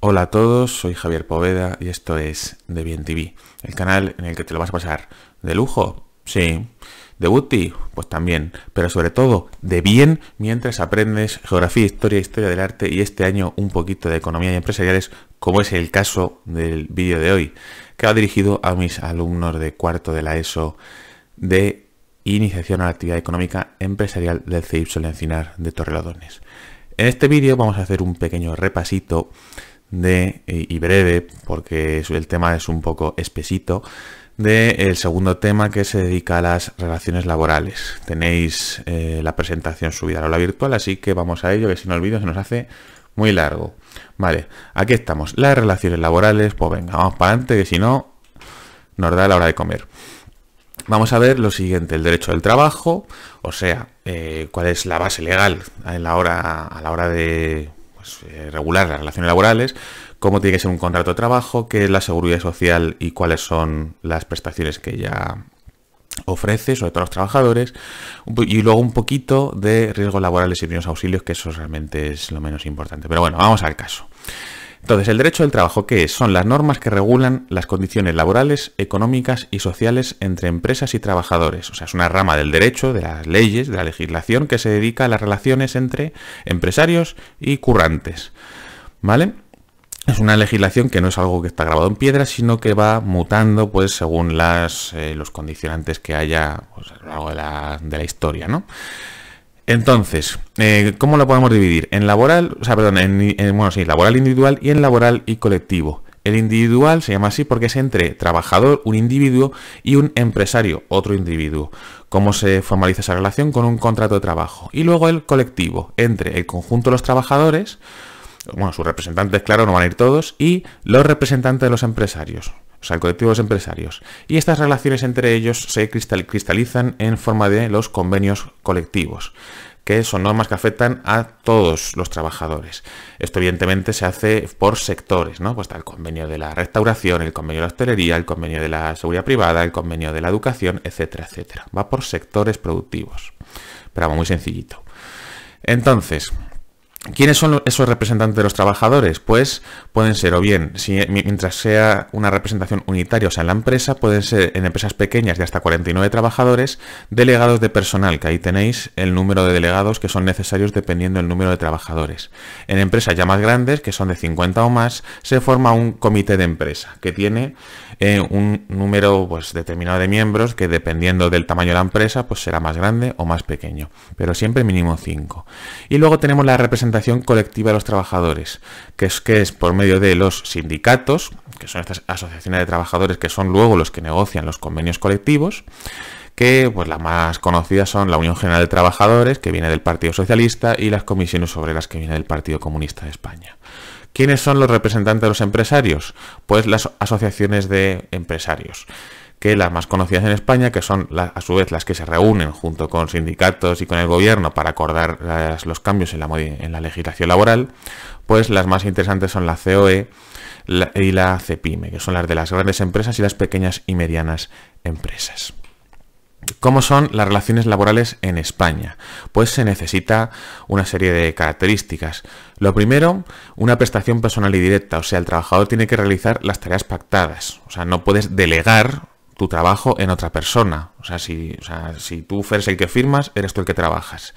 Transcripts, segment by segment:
Hola a todos, soy Javier Poveda y esto es De Bien TV, el canal en el que te lo vas a pasar de lujo, sí, de booty, pues también, pero sobre todo de bien mientras aprendes geografía, historia, historia del arte y este año un poquito de economía y empresariales, como es el caso del vídeo de hoy, que ha dirigido a mis alumnos de cuarto de la ESO de Iniciación a la Actividad Económica Empresarial del CEIP Encinar de Torrelodones. En este vídeo vamos a hacer un pequeño repasito de, y breve, porque el tema es un poco espesito, del segundo tema que se dedica a las relaciones laborales. Tenéis eh, la presentación subida a la virtual, así que vamos a ello, que si no olvido se nos hace muy largo. Vale, aquí estamos. Las relaciones laborales, pues venga, vamos para adelante, que si no, nos da la hora de comer. Vamos a ver lo siguiente, el derecho del trabajo, o sea, eh, cuál es la base legal a la hora, a la hora de pues, eh, regular las relaciones laborales, cómo tiene que ser un contrato de trabajo, qué es la seguridad social y cuáles son las prestaciones que ya ofrece, sobre todo a los trabajadores, y luego un poquito de riesgos laborales y primeros auxilios, que eso realmente es lo menos importante. Pero bueno, vamos al caso. Entonces, el derecho del trabajo, ¿qué es? Son las normas que regulan las condiciones laborales, económicas y sociales entre empresas y trabajadores. O sea, es una rama del derecho, de las leyes, de la legislación que se dedica a las relaciones entre empresarios y currantes. ¿Vale? Es una legislación que no es algo que está grabado en piedra, sino que va mutando pues, según las, eh, los condicionantes que haya pues, a lo largo de la, de la historia, ¿no? Entonces, eh, ¿cómo lo podemos dividir? En laboral, o sea, perdón, en, bueno, sí, laboral individual y en laboral y colectivo. El individual se llama así porque es entre trabajador, un individuo, y un empresario, otro individuo. Cómo se formaliza esa relación con un contrato de trabajo. Y luego el colectivo, entre el conjunto de los trabajadores, bueno, sus representantes, claro, no van a ir todos, y los representantes de los empresarios o sea, el colectivo de los empresarios. Y estas relaciones entre ellos se cristalizan en forma de los convenios colectivos, que son normas que afectan a todos los trabajadores. Esto evidentemente se hace por sectores, ¿no? Pues está el convenio de la restauración, el convenio de la hostelería, el convenio de la seguridad privada, el convenio de la educación, etcétera, etcétera. Va por sectores productivos. Pero muy sencillito. Entonces, ¿Quiénes son esos representantes de los trabajadores? Pues pueden ser o bien, mientras sea una representación unitaria, o sea, en la empresa, pueden ser en empresas pequeñas de hasta 49 trabajadores, delegados de personal, que ahí tenéis el número de delegados que son necesarios dependiendo del número de trabajadores. En empresas ya más grandes, que son de 50 o más, se forma un comité de empresa, que tiene eh, un número pues, determinado de miembros que dependiendo del tamaño de la empresa pues será más grande o más pequeño, pero siempre mínimo 5. Y luego tenemos la representación colectiva de los trabajadores, que es, que es por medio de los sindicatos, que son estas asociaciones de trabajadores que son luego los que negocian los convenios colectivos, que pues las más conocidas son la Unión General de Trabajadores, que viene del Partido Socialista, y las comisiones sobre las que viene del Partido Comunista de España. ¿Quiénes son los representantes de los empresarios? Pues las asociaciones de empresarios que las más conocidas en España, que son a su vez las que se reúnen junto con sindicatos y con el gobierno para acordar los cambios en la, legislación laboral, pues las más interesantes son la COE y la CEPIME, que son las de las grandes empresas y las pequeñas y medianas empresas. ¿Cómo son las relaciones laborales en España? Pues se necesita una serie de características. Lo primero, una prestación personal y directa, o sea, el trabajador tiene que realizar las tareas pactadas, o sea, no puedes delegar tu trabajo en otra persona. O sea, si, tú eres el que firmas, eres tú el que trabajas.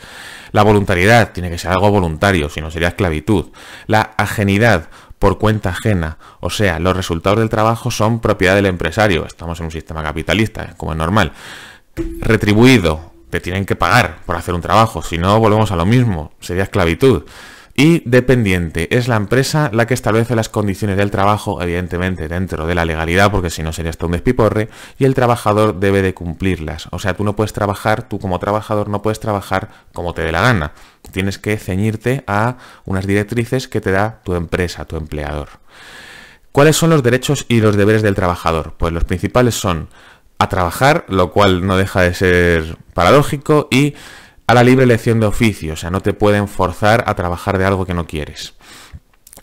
La voluntariedad tiene que ser algo voluntario, si no sería esclavitud. La ajenidad, por cuenta ajena. O sea, los resultados del trabajo son propiedad del empresario. Estamos en un sistema capitalista, como es normal retribuido, te tienen que pagar por hacer un trabajo, si no volvemos a lo mismo, sería esclavitud. Y dependiente, es la empresa la que establece las condiciones del trabajo, evidentemente dentro de la legalidad, porque si no sería esto un despiporre, y el trabajador debe de cumplirlas. O sea, tú no puedes trabajar, tú como trabajador no puedes trabajar como te dé la gana. Tienes que ceñirte a unas directrices que te da tu empresa, tu empleador. ¿Cuáles son los derechos y los deberes del trabajador? Pues los principales son a trabajar, lo cual no deja de ser paradójico, y a la libre elección de oficio, o sea, no te pueden forzar a trabajar de algo que no quieres.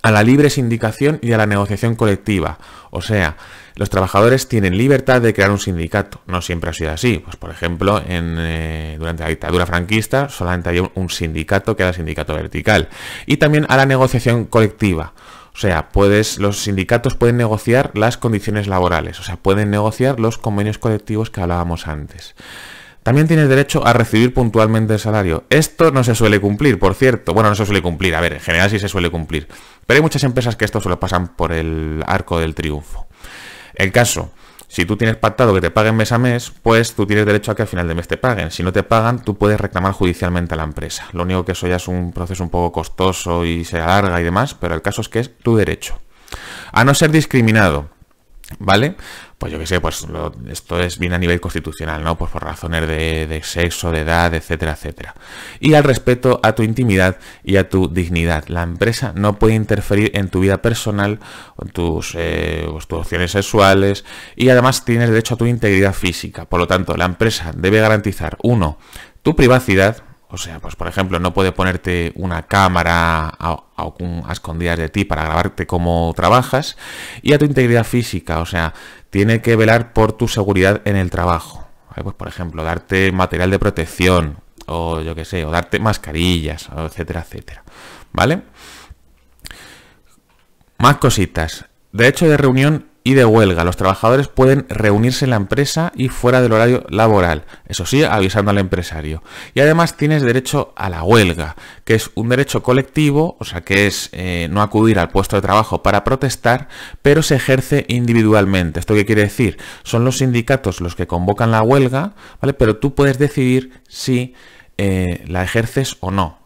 A la libre sindicación y a la negociación colectiva, o sea, los trabajadores tienen libertad de crear un sindicato. No siempre ha sido así. Pues, por ejemplo, eh, durante la dictadura franquista solamente había un sindicato que era el sindicato vertical. Y también a la negociación colectiva. O sea, puedes, los sindicatos pueden negociar las condiciones laborales, o sea, pueden negociar los convenios colectivos que hablábamos antes. También tienes derecho a recibir puntualmente el salario. Esto no se suele cumplir, por cierto. Bueno, no se suele cumplir, a ver, en general sí se suele cumplir. Pero hay muchas empresas que esto se lo pasan por el arco del triunfo. El caso, si tú tienes pactado que te paguen mes a mes, pues tú tienes derecho a que al final de mes te paguen. Si no te pagan, tú puedes reclamar judicialmente a la empresa. Lo único que eso ya es un proceso un poco costoso y se alarga y demás, pero el caso es que es tu derecho. A no ser discriminado, ¿vale? pues yo qué sé, pues esto es bien a nivel constitucional, ¿no? Pues por razones de, sexo, de edad, etcétera, etcétera. Y al respeto a tu intimidad y a tu dignidad. La empresa no puede interferir en tu vida personal, en tus, eh, pues, tus opciones sexuales y además tienes derecho a tu integridad física. Por lo tanto, la empresa debe garantizar, uno, tu privacidad, o sea, pues por ejemplo, no puede ponerte una cámara a, escondidas de ti para grabarte cómo trabajas y a tu integridad física. O sea, tiene que velar por tu seguridad en el trabajo. Pues por ejemplo, darte material de protección o yo qué sé, o darte mascarillas, etcétera, etcétera. ¿Vale? Más cositas. De hecho, de reunión y de huelga. Los trabajadores pueden reunirse en la empresa y fuera del horario laboral, eso sí, avisando al empresario. Y además tienes derecho a la huelga, que es un derecho colectivo, o sea, que es eh, no acudir al puesto de trabajo para protestar, pero se ejerce individualmente. ¿Esto qué quiere decir? Son los sindicatos los que convocan la huelga, ¿vale? Pero tú puedes decidir si eh, la ejerces o no.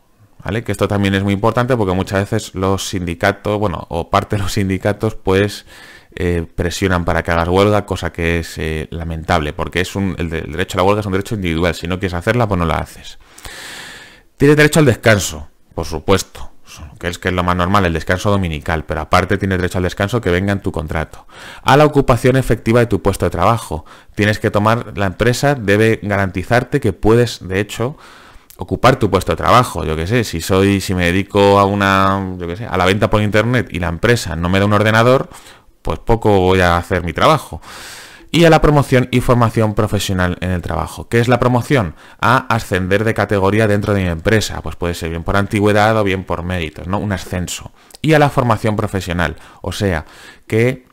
¿Vale? Que esto también es muy importante porque muchas veces los sindicatos, bueno, o parte de los sindicatos, pues eh, presionan para que hagas huelga, cosa que es eh, lamentable, porque es un, el, derecho a la huelga es un derecho individual. Si no quieres hacerla, pues no la haces. Tienes derecho al descanso, por supuesto, que es, que es lo más normal, el descanso dominical, pero aparte tienes derecho al descanso que venga en tu contrato. A la ocupación efectiva de tu puesto de trabajo. Tienes que tomar, la empresa debe garantizarte que puedes, de hecho, ocupar tu puesto de trabajo, yo que sé, si soy, si me dedico a una, yo que sé, a la venta por internet y la empresa no me da un ordenador, pues poco voy a hacer mi trabajo. Y a la promoción y formación profesional en el trabajo. ¿Qué es la promoción? A ascender de categoría dentro de mi empresa. Pues puede ser bien por antigüedad o bien por méritos, ¿no? Un ascenso. Y a la formación profesional. O sea, que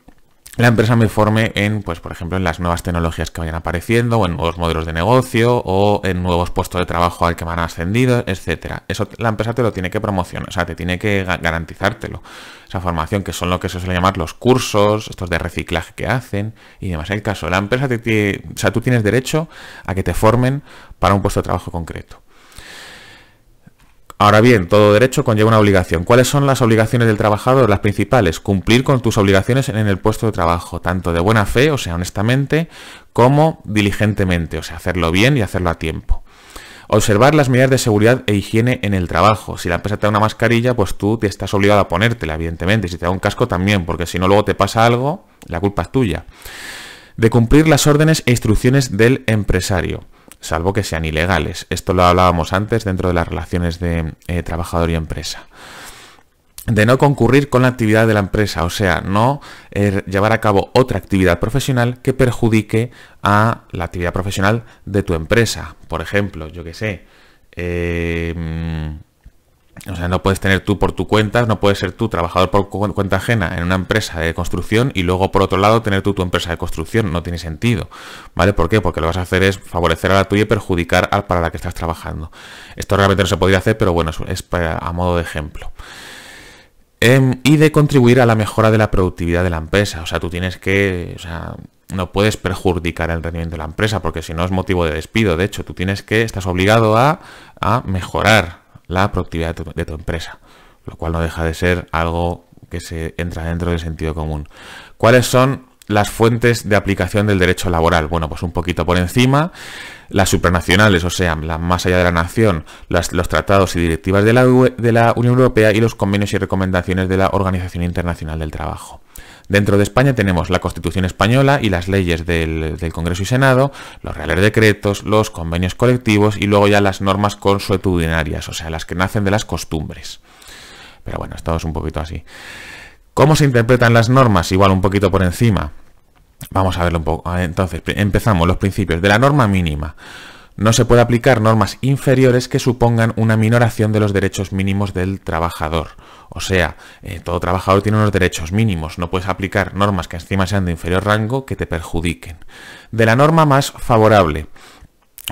la empresa me forme en, pues, por ejemplo, en las nuevas tecnologías que vayan apareciendo, o en nuevos modelos de negocio, o en nuevos puestos de trabajo al que me han ascendido, etcétera. Eso la empresa te lo tiene que promocionar, o sea, te tiene que garantizártelo. Esa formación, que son lo que se suele llamar los cursos, estos de reciclaje que hacen, y demás. El caso, la empresa o sea, tú tienes derecho a que te formen para un puesto de trabajo concreto. Ahora bien, todo derecho conlleva una obligación. ¿Cuáles son las obligaciones del trabajador? Las principales, cumplir con tus obligaciones en el puesto de trabajo, tanto de buena fe, o sea, honestamente, como diligentemente, o sea, hacerlo bien y hacerlo a tiempo. Observar las medidas de seguridad e higiene en el trabajo. Si la empresa te da una mascarilla, pues tú te estás obligado a ponértela, evidentemente. si te da un casco también, porque si no luego te pasa algo, la culpa es tuya. De cumplir las órdenes e instrucciones del empresario salvo que sean ilegales. Esto lo hablábamos antes dentro de las relaciones de eh, trabajador y empresa de no concurrir con la actividad de la empresa, o sea, no eh, llevar a cabo otra actividad profesional que perjudique a la actividad profesional de tu empresa. Por ejemplo, yo que sé, eh, o sea, no puedes tener tú por tu cuenta, no puedes ser tú trabajador por cuenta ajena en una empresa de construcción y luego por otro lado tener tú tu empresa de construcción. No tiene sentido. ¿Vale? ¿Por qué? Porque lo que vas a hacer es favorecer a la tuya y perjudicar al para la que estás trabajando. Esto realmente no se podría hacer, pero bueno, es a modo de ejemplo em, y de contribuir a la mejora de la productividad de la empresa. O sea, tú tienes que, o sea, no puedes perjudicar el rendimiento de la empresa porque si no es motivo de despido. De hecho, tú tienes que, estás obligado a, a mejorar la productividad de tu, empresa, lo cual no deja de ser algo que se entra dentro del sentido común. ¿Cuáles son las fuentes de aplicación del derecho laboral. Bueno, pues un poquito por encima, las supranacionales, o sea, las más allá de la nación, los tratados y directivas e, de la Unión Europea y los convenios y recomendaciones de la Organización Internacional del Trabajo. Dentro de España tenemos la Constitución española y las leyes del, Congreso y Senado, los reales decretos, los convenios colectivos y luego ya las normas consuetudinarias, o sea, las que nacen de las costumbres. Pero bueno, esto es un poquito así. ¿Cómo se interpretan las normas? Igual un poquito por encima. Vamos a verlo un poco. Ah, entonces, empezamos los principios de la norma mínima no se puede aplicar normas inferiores que supongan una minoración de los derechos mínimos del trabajador. O sea, eh, todo trabajador tiene unos derechos mínimos, no puedes aplicar normas que encima sean de inferior rango que te perjudiquen. De la norma más favorable,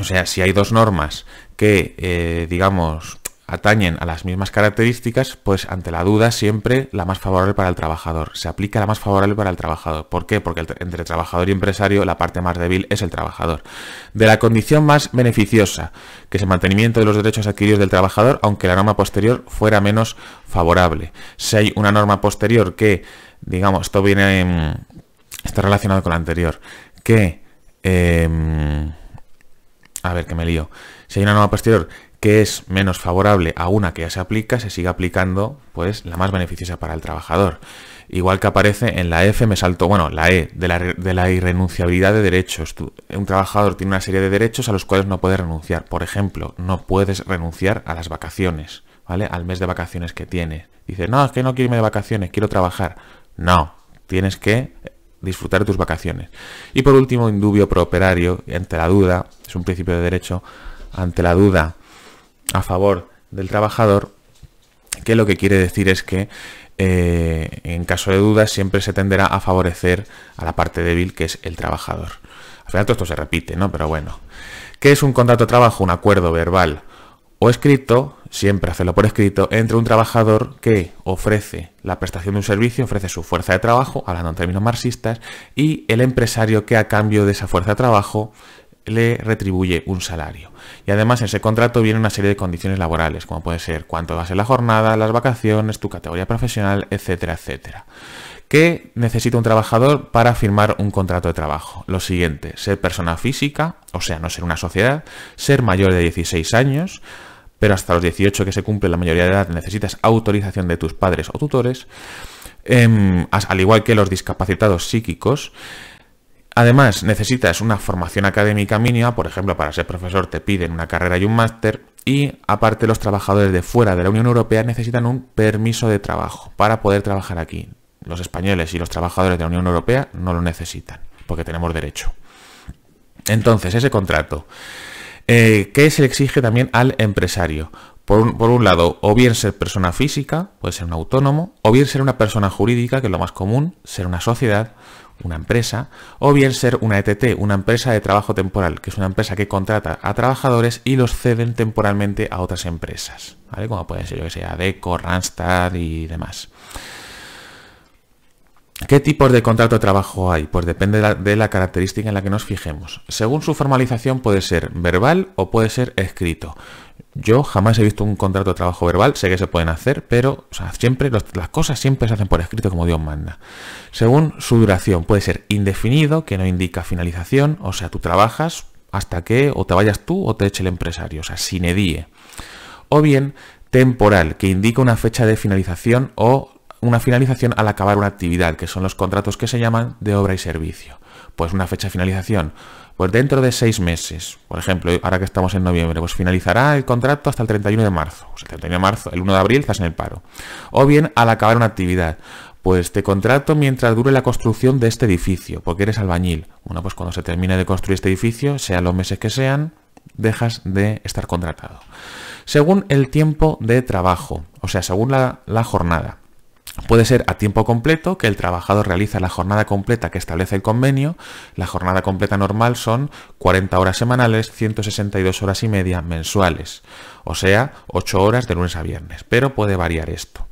o sea, si hay dos normas que, eh, digamos, atañen a las mismas características, pues ante la duda siempre la más favorable para el trabajador. Se aplica la más favorable para el trabajador. ¿Por qué? Porque entre trabajador y empresario la parte más débil es el trabajador. De la condición más beneficiosa, que es el mantenimiento de los derechos adquiridos del trabajador, aunque la norma posterior fuera menos favorable. Si hay una norma posterior que, digamos, esto viene... Em, está relacionado con la anterior, que... Em, a ver, que me lío. Si hay una norma posterior que es menos favorable a una que ya se aplica, se sigue aplicando pues la más beneficiosa para el trabajador. Igual que aparece en la F, me salto, bueno, la E, de la, irrenunciabilidad de derechos. un trabajador tiene una serie de derechos a los cuales no puede renunciar. Por ejemplo, no puedes renunciar a las vacaciones, ¿vale? Al mes de vacaciones que tiene. Dice, no, es que no quiero irme de vacaciones, quiero trabajar. No, tienes que disfrutar de tus vacaciones. Y por último, indubio prooperario, ante la duda, es un principio de derecho, ante la duda a favor del trabajador, que lo que quiere decir es que eh, en caso de dudas siempre se tenderá a favorecer a la parte débil que es el trabajador. Al final todo esto se repite, ¿no? Pero bueno. ¿Qué es un contrato de trabajo? Un acuerdo verbal o escrito, siempre hacerlo por escrito, entre un trabajador que ofrece la prestación de un servicio, ofrece su fuerza de trabajo, hablando en términos marxistas, y el empresario que a cambio de esa fuerza de trabajo le retribuye un salario. Y además en ese contrato viene una serie de condiciones laborales, como puede ser cuánto va a ser la jornada, las vacaciones, tu categoría profesional, etcétera, etcétera. ¿Qué necesita un trabajador para firmar un contrato de trabajo? Lo siguiente, ser persona física, o sea, no ser una sociedad, ser mayor de 16 años, pero hasta los 18 que se cumple la mayoría de edad necesitas autorización de tus padres o tutores, em, al igual que los discapacitados psíquicos, Además, necesitas una formación académica mínima, por ejemplo, para ser profesor te piden una carrera y un máster, y aparte los trabajadores de fuera de la Unión Europea necesitan un permiso de trabajo para poder trabajar aquí. Los españoles y los trabajadores de la Unión Europea no lo necesitan, porque tenemos derecho. Entonces, ese contrato, eh, ¿qué se le exige también al empresario? por un, lado, o bien ser persona física, puede ser un autónomo, o bien ser una persona jurídica, que es lo más común, ser una sociedad, una empresa, o bien ser una ETT, una empresa de trabajo temporal, que es una empresa que contrata a trabajadores y los ceden temporalmente a otras empresas, ¿vale? Como pueden ser, yo que sea, ADECO, Randstad y demás. ¿Qué tipos de contrato de trabajo hay? Pues depende de la, característica en la que nos fijemos. Según su formalización puede ser verbal o puede ser escrito. Yo jamás he visto un contrato de trabajo verbal, sé que se pueden hacer, pero siempre las cosas siempre se hacen por escrito como Dios manda. Según su duración, puede ser indefinido, que no indica finalización, o sea, tú trabajas hasta que o te vayas tú o te eche el empresario, o sea, sin edie. O bien temporal, que indica una fecha de finalización o una finalización al acabar una actividad, que son los contratos que se llaman de obra y servicio. Pues una fecha de finalización pues dentro de seis meses, por ejemplo, ahora que estamos en noviembre, pues finalizará el contrato hasta el 31 pues de marzo. el 31 de marzo, el 1 de abril estás en el paro. O bien al acabar una actividad, pues te contrato mientras dure la construcción de este edificio, porque eres albañil. Bueno, pues cuando se termine de construir este edificio, sean los meses que sean, dejas de estar contratado. Según el tiempo de trabajo, o sea, según la jornada. Puede ser a tiempo completo, que el trabajador realiza la jornada completa que establece el convenio. La jornada completa normal son 40 horas semanales, 162 horas y media mensuales, o sea, 8 horas de lunes a viernes, pero puede variar esto.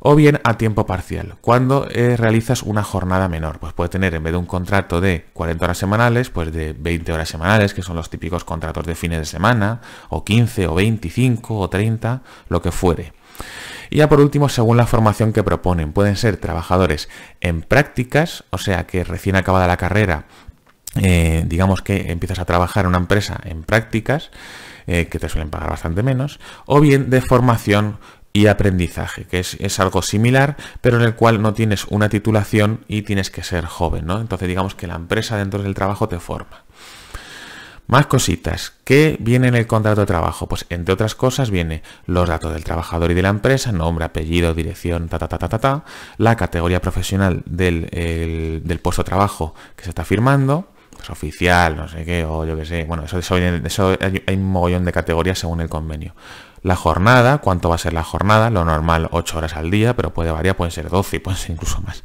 O bien a tiempo parcial, cuando eh, realizas una jornada menor, pues puede tener en vez de un contrato de 40 horas semanales, pues de 20 horas semanales, que son los típicos contratos de fines de semana, o 15, o 25, o 30, lo que fuere. Y ya por último, según la formación que proponen, pueden ser trabajadores en prácticas, o sea que recién acabada la carrera, eh, digamos que empiezas a trabajar en una empresa en prácticas, eh, que te suelen pagar bastante menos, o bien de formación y aprendizaje, que es, es, algo similar, pero en el cual no tienes una titulación y tienes que ser joven, ¿no? Entonces digamos que la empresa dentro del trabajo te forma. Más cositas. ¿Qué viene en el contrato de trabajo? Pues entre otras cosas viene los datos del trabajador y de la empresa, nombre, apellido, dirección, ta, ta, ta, ta, ta, la categoría profesional del, puesto de trabajo que se está firmando, pues oficial, no sé qué, o yo qué sé. Bueno, eso, hay, un mogollón de categorías según el convenio. La jornada, cuánto va a ser la jornada, lo normal 8 horas al día, pero puede variar, pueden ser 12 pueden ser incluso más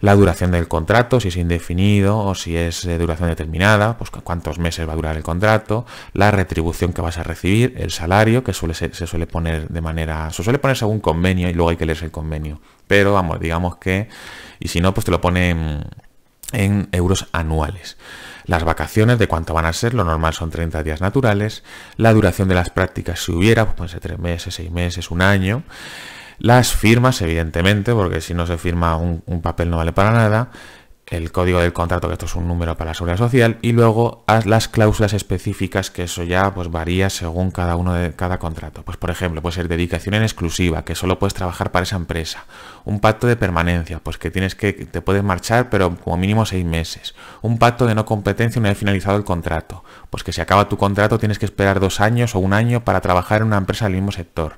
la duración del contrato, si es indefinido o si es de duración determinada, pues cuántos meses va a durar el contrato, la retribución que vas a recibir, el salario, que suele se suele poner de manera, se suele poner según convenio y luego hay que leerse el convenio. Pero vamos, digamos que, y si no, pues te lo pone en, euros anuales. Las vacaciones, de cuánto van a ser, lo normal son 30 días naturales. La duración de las prácticas, si hubiera, pues pueden ser 3 meses, 6 meses, un año. Las firmas, evidentemente, porque si no se firma un, papel no vale para nada el código del contrato, que esto es un número para la seguridad social, y luego las cláusulas específicas, que eso ya pues, varía según cada uno de cada contrato. Pues por ejemplo, puede ser dedicación en exclusiva, que solo puedes trabajar para esa empresa. Un pacto de permanencia, pues que tienes que, te puedes marchar, pero como mínimo seis meses. Un pacto de no competencia una vez finalizado el contrato. Pues que si acaba tu contrato tienes que esperar dos años o un año para trabajar en una empresa del mismo sector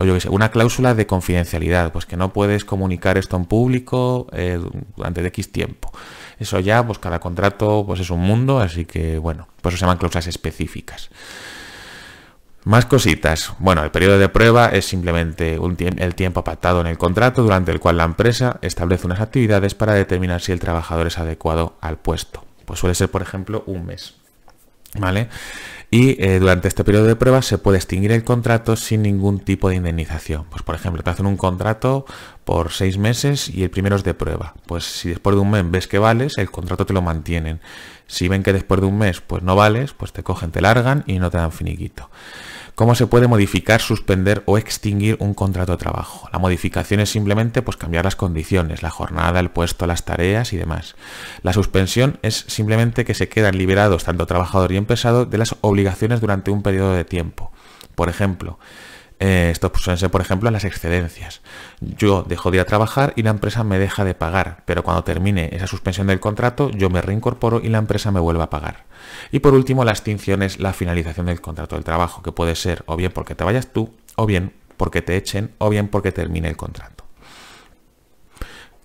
o yo qué sé, una cláusula de confidencialidad, pues que no puedes comunicar esto en público eh, durante X tiempo. Eso ya, pues cada contrato pues es un mundo, así que bueno, pues eso se llaman cláusulas específicas. Más cositas. Bueno, el periodo de prueba es simplemente el tiempo apartado en el contrato durante el cual la empresa establece unas actividades para determinar si el trabajador es adecuado al puesto. Pues suele ser, por ejemplo, un mes. ¿Vale? Y eh, durante este periodo de prueba se puede extinguir el contrato sin ningún tipo de indemnización. Pues por ejemplo, te hacen un contrato por seis meses y el primero es de prueba. Pues si después de un mes ves que vales, el contrato te lo mantienen. Si ven que después de un mes pues no vales, pues te cogen, te largan y no te dan finiquito. ¿Cómo se puede modificar, suspender o extinguir un contrato de trabajo? La modificación es simplemente pues, cambiar las condiciones, la jornada, el puesto, las tareas y demás. La suspensión es simplemente que se quedan liberados tanto trabajador y empresado de las obligaciones durante un periodo de tiempo. Por ejemplo, eh, esto pues, suelen ser, por ejemplo, las excedencias. Yo dejo de ir a trabajar y la empresa me deja de pagar, pero cuando termine esa suspensión del contrato, yo me reincorporo y la empresa me vuelve a pagar. Y por último, la extinción es la finalización del contrato del trabajo, que puede ser o bien porque te vayas tú, o bien porque te echen, o bien porque termine el contrato.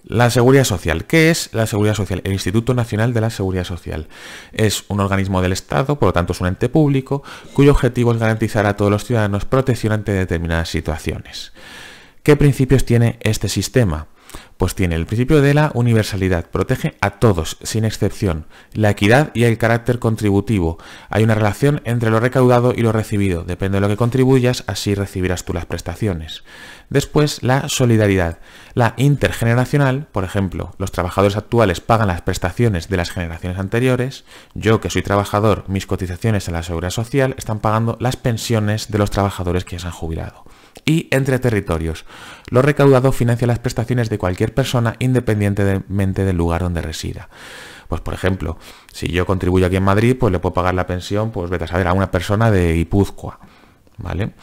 La seguridad social. ¿Qué es la seguridad social? El Instituto Nacional de la Seguridad Social. Es un organismo del Estado, por lo tanto es un ente público, cuyo objetivo es garantizar a todos los ciudadanos protección ante determinadas situaciones. ¿Qué principios tiene este sistema? pues tiene el principio de la universalidad, protege a todos, sin excepción, la equidad y el carácter contributivo. Hay una relación entre lo recaudado y lo recibido, depende de lo que contribuyas, así recibirás tú las prestaciones. Después, la solidaridad, la intergeneracional, por ejemplo, los trabajadores actuales pagan las prestaciones de las generaciones anteriores, yo que soy trabajador, mis cotizaciones a la seguridad social están pagando las pensiones de los trabajadores que ya se han jubilado y entre territorios. Lo recaudado financia las prestaciones de cualquier persona independientemente del lugar donde resida. Pues por ejemplo, si yo contribuyo aquí en Madrid, pues le puedo pagar la pensión, pues vete a saber, a una persona de Guipúzcoa, ¿vale?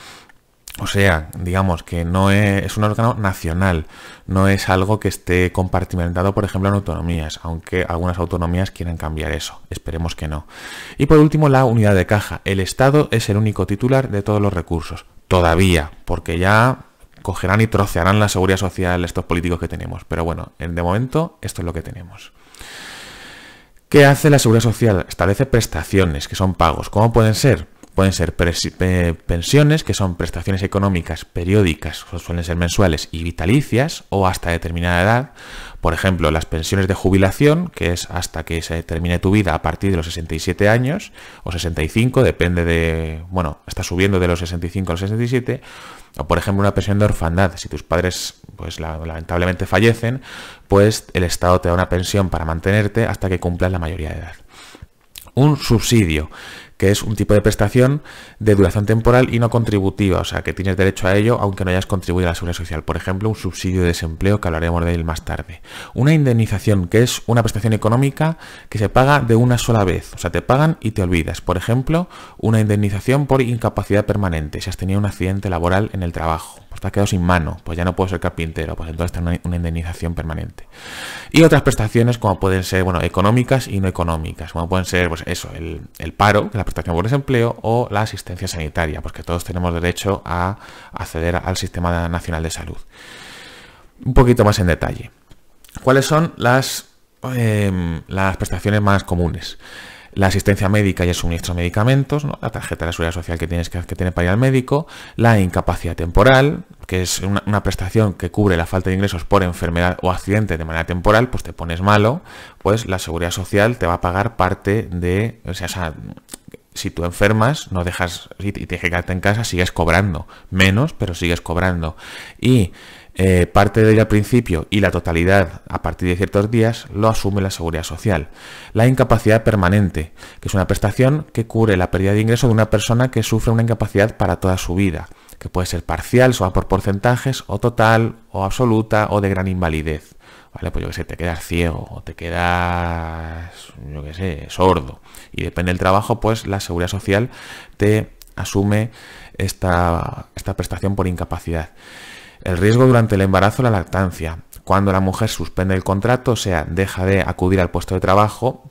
O sea, digamos que no es, es, un órgano nacional, no es algo que esté compartimentado, por ejemplo, en autonomías, aunque algunas autonomías quieran cambiar eso, esperemos que no. Y por último, la unidad de caja. El Estado es el único titular de todos los recursos, todavía, porque ya cogerán y trocearán la seguridad social estos políticos que tenemos. Pero bueno, de momento esto es lo que tenemos. ¿Qué hace la seguridad social? Establece prestaciones, que son pagos. ¿Cómo pueden ser? Pueden ser pensiones, que son prestaciones económicas periódicas, suelen ser mensuales y vitalicias, o hasta determinada edad, por ejemplo, las pensiones de jubilación, que es hasta que se termine tu vida a partir de los 67 años o 65, depende de, bueno, está subiendo de los 65 a los 67, o por ejemplo una pensión de orfandad, si tus padres pues lamentablemente fallecen, pues el Estado te da una pensión para mantenerte hasta que cumplas la mayoría de edad. Un subsidio, es un tipo de prestación de duración temporal y no contributiva, o sea, que tienes derecho a ello aunque no hayas contribuido a la seguridad social. Por ejemplo, un subsidio de desempleo, que hablaremos de él más tarde. Una indemnización, que es una prestación económica que se paga de una sola vez, o sea, te pagan y te olvidas. Por ejemplo, una indemnización por incapacidad permanente, si has tenido un accidente laboral en el trabajo pues quedado sin mano, pues ya no puedo ser carpintero, pues entonces tengo una, indemnización permanente. Y otras prestaciones como pueden ser, bueno, económicas y no económicas, como pueden ser, pues eso, el, el paro, la prestación por desempleo o la asistencia sanitaria, porque pues todos tenemos derecho a acceder al Sistema Nacional de Salud. Un poquito más en detalle. ¿Cuáles son las, em, las prestaciones más comunes? la asistencia médica y el suministro de medicamentos, la tarjeta de la seguridad social que tienes que, que tener para ir al médico, la incapacidad temporal, que es una, prestación que cubre la falta de ingresos por enfermedad o accidente de manera temporal, pues te pones malo, pues la seguridad social te va a pagar parte de, o sea, si tú enfermas, no dejas y te que en casa, sigues cobrando menos, pero sigues cobrando. Y eh, parte de ella al principio y la totalidad a partir de ciertos días lo asume la seguridad social. La incapacidad permanente, que es una prestación que cubre la pérdida de ingreso de una persona que sufre una incapacidad para toda su vida, que puede ser parcial, o por porcentajes, o total, o absoluta, o de gran invalidez. ¿Vale? Pues yo que sé, te quedas ciego o te quedas, yo que sé, sordo. Y depende del trabajo, pues la seguridad social te asume esta, esta prestación por incapacidad. El riesgo durante el embarazo la lactancia. Cuando la mujer suspende el contrato, o sea, deja de acudir al puesto de trabajo,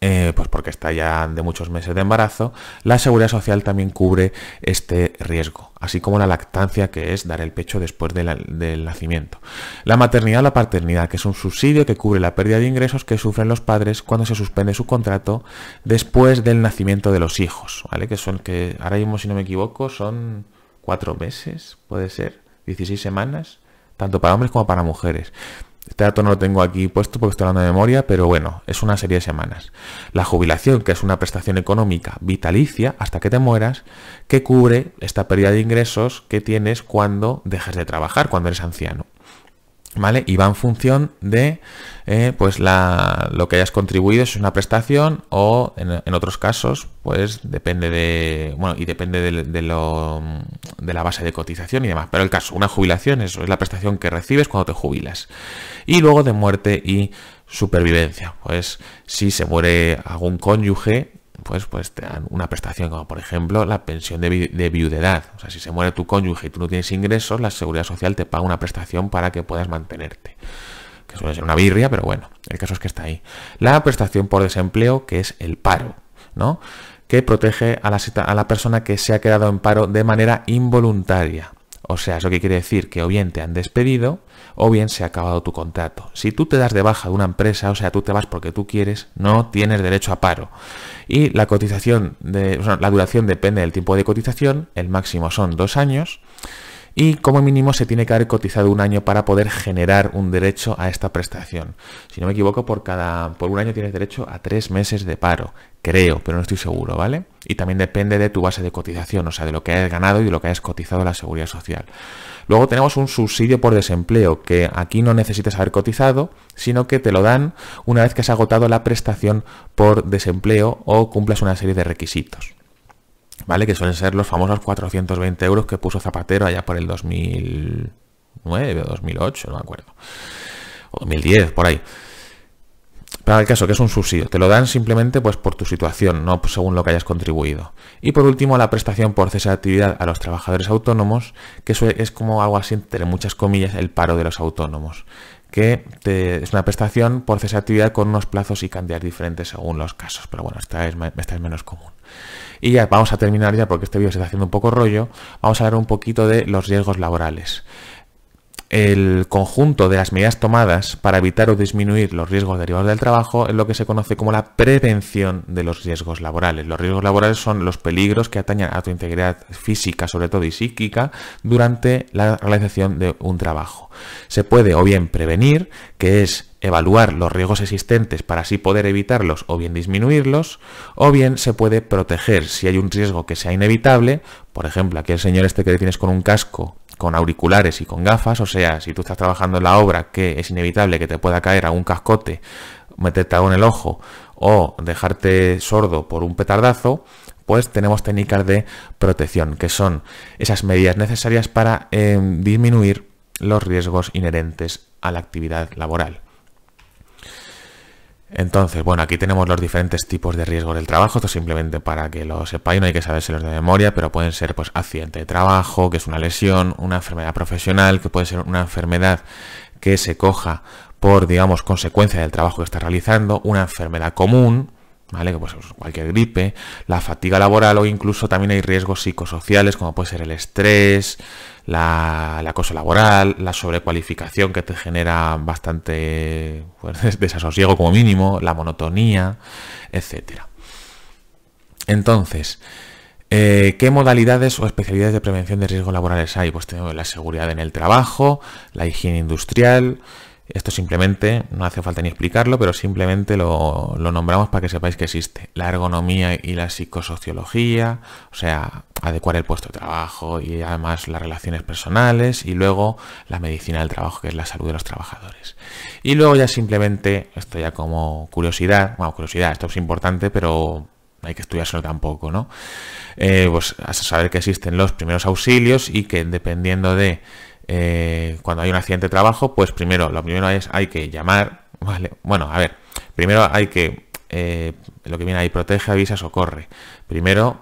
eh, pues porque está ya de muchos meses de embarazo, la seguridad social también cubre este riesgo, así como la lactancia, que es dar el pecho después del nacimiento. La maternidad o la paternidad, que es un subsidio que cubre la pérdida de ingresos que sufren los padres cuando se suspende su contrato después del nacimiento de los hijos, ¿vale? Que son, que ahora mismo, si no me equivoco, son cuatro meses, puede ser. 16 semanas, tanto para hombres como para mujeres. Este dato no lo tengo aquí puesto porque estoy hablando de memoria, pero bueno, es una serie de semanas. La jubilación, que es una prestación económica vitalicia hasta que te mueras, que cubre esta pérdida de ingresos que tienes cuando dejas de trabajar, cuando eres anciano. ¿Vale? Y va en función de eh, pues la, lo que hayas contribuido, si es una prestación, o en, otros casos, pues depende de. Bueno, y depende de, lo, de, la base de cotización y demás. Pero el caso, una jubilación eso es la prestación que recibes cuando te jubilas. Y luego de muerte y supervivencia. Pues si se muere algún cónyuge, pues, pues te dan una prestación como por ejemplo la pensión de, de, viudedad. O sea, si se muere tu cónyuge y tú no tienes ingresos, la seguridad social te paga una prestación para que puedas mantenerte. Que suele ser una birria, pero bueno, el caso es que está ahí. La prestación por desempleo, que es el paro, ¿no? Que protege a a la persona que se ha quedado en paro de manera involuntaria. O sea, lo que quiere decir que o bien te han despedido o bien se ha acabado tu contrato. Si tú te das de baja de una empresa, o sea, tú te vas porque tú quieres, no tienes derecho a paro. Y la cotización de, la duración depende del tiempo de cotización, el máximo son dos años y como mínimo se tiene que haber cotizado un año para poder generar un derecho a esta prestación. Si no me equivoco, por, cada, por un año tienes derecho a tres meses de paro, creo, pero no estoy seguro, ¿vale? Y también depende de tu base de cotización, o sea, de lo que hayas ganado y de lo que hayas cotizado a la seguridad social. Luego tenemos un subsidio por desempleo, que aquí no necesitas haber cotizado, sino que te lo dan una vez que has agotado la prestación por desempleo o cumplas una serie de requisitos. ¿vale? Que suelen ser los famosos 420 euros que puso Zapatero allá por el 2009 o 2008, no me acuerdo. O 2010, por ahí. Para el caso, que es un subsidio, te lo dan simplemente pues, por tu situación, no según lo que hayas contribuido. Y por último, la prestación por cesa de actividad a los trabajadores autónomos, que es como algo así, entre muchas comillas, el paro de los autónomos, que es una prestación por cesa de actividad con unos plazos y cantidades diferentes según los casos, pero bueno, esta es menos común. Y ya vamos a terminar ya porque este vídeo se está haciendo un poco rollo. Vamos a hablar un poquito de los riesgos laborales el conjunto de las medidas tomadas para evitar o disminuir los riesgos derivados del trabajo es lo que se conoce como la prevención de los riesgos laborales. Los riesgos laborales son los peligros que atañan a tu integridad física, sobre todo, y psíquica durante la realización de un trabajo. Se puede o bien prevenir, que es evaluar los riesgos existentes para así poder evitarlos o bien disminuirlos, o bien se puede proteger si hay un riesgo que sea inevitable, por ejemplo, el señor este que tienes con un casco con auriculares y con gafas, o sea, si tú estás trabajando en la obra que es inevitable que te pueda caer algún cascote, meterte algo en el ojo o dejarte sordo por un petardazo, pues tenemos técnicas de protección, que son esas medidas necesarias para eh, disminuir los riesgos inherentes a la actividad laboral. Entonces, bueno, aquí tenemos los diferentes tipos de riesgos del trabajo, esto simplemente para que lo sepáis, no hay que saberse los de memoria, pero pueden ser pues accidente de trabajo, que es una lesión, una enfermedad profesional, que puede ser una enfermedad que se coja por, digamos, consecuencia del trabajo que está realizando, una enfermedad común, ¿vale? Que pues cualquier gripe, la fatiga laboral o incluso también hay riesgos psicosociales como puede ser el estrés, la, acoso laboral, la sobrecualificación que te genera bastante pues, desasosiego como mínimo, la monotonía, etcétera. Entonces, eh, ¿qué modalidades o especialidades de prevención de riesgos laborales hay? Pues tenemos la seguridad en el trabajo, la higiene industrial, esto simplemente, no hace falta ni explicarlo, pero simplemente lo, nombramos para que sepáis que existe. La ergonomía y la psicosociología, o sea, adecuar el puesto de trabajo y además las relaciones personales y luego la medicina del trabajo, que es la salud de los trabajadores. Y luego ya simplemente, esto ya como curiosidad, bueno, curiosidad, esto es importante, pero hay que estudiarlo tampoco, ¿no? Eh, pues saber que existen los primeros auxilios y que dependiendo de eh, cuando hay un accidente de trabajo, pues primero, lo primero es hay que llamar, ¿vale? Bueno, a ver, primero hay que, eh, lo que viene ahí, protege, avisa, socorre. Primero,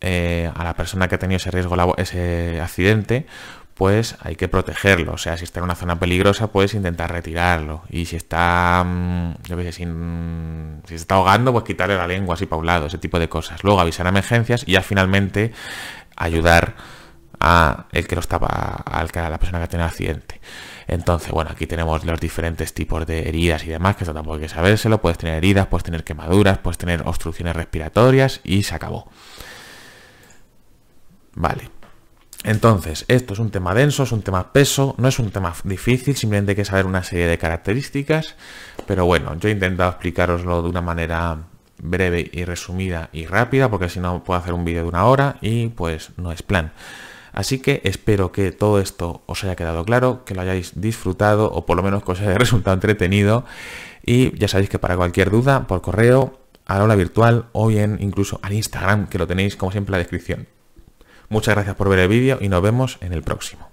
eh, a la persona que ha tenido ese riesgo, ese accidente, pues hay que protegerlo. O sea, si está en una zona peligrosa, puedes intentar retirarlo. Y si está, mm, si se está ahogando, pues quitarle la lengua así paulado, ese tipo de cosas. Luego avisar a emergencias y ya finalmente ayudar el que lo estaba, a la persona que tiene accidente. Entonces, bueno, aquí tenemos los diferentes tipos de heridas y demás, que tampoco hay que sabérselo. Puedes tener heridas, puedes tener quemaduras, puedes tener obstrucciones respiratorias y se acabó. Vale. Entonces, esto es un tema denso, es un tema peso, no es un tema difícil, simplemente hay que saber una serie de características, pero bueno, yo he intentado explicaroslo de una manera breve y resumida y rápida, porque si no puedo hacer un vídeo de una hora y pues no es plan. Así que espero que todo esto os haya quedado claro, que lo hayáis disfrutado o por lo menos que os haya resultado entretenido. Y ya sabéis que para cualquier duda, por correo, a la ola virtual o bien incluso al Instagram, que lo tenéis como siempre en la descripción. Muchas gracias por ver el vídeo y nos vemos en el próximo.